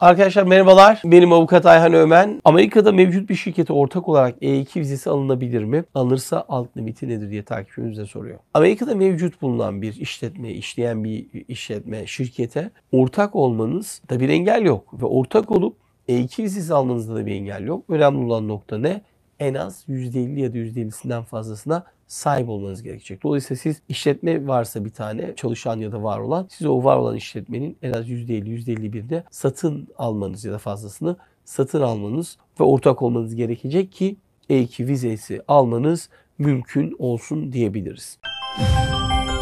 Arkadaşlar merhabalar. Benim avukat Ayhan Ömen. Amerika'da mevcut bir şirkete ortak olarak E2 vizesi alınabilir mi? Alınırsa alt limiti nedir diye takipçimize soruyor. Amerika'da mevcut bulunan bir işletme, işleyen bir işletme, şirkete ortak olmanız da bir engel yok. Ve ortak olup E2 vizesi almanızda da bir engel yok. Önemli olan nokta ne? en az %50 ya da %50'sinden fazlasına sahip olmanız gerekecek. Dolayısıyla siz işletme varsa bir tane çalışan ya da var olan siz o var olan işletmenin en az %50 %51'de satın almanız ya da fazlasını satın almanız ve ortak olmanız gerekecek ki E2 vizesi almanız mümkün olsun diyebiliriz. Müzik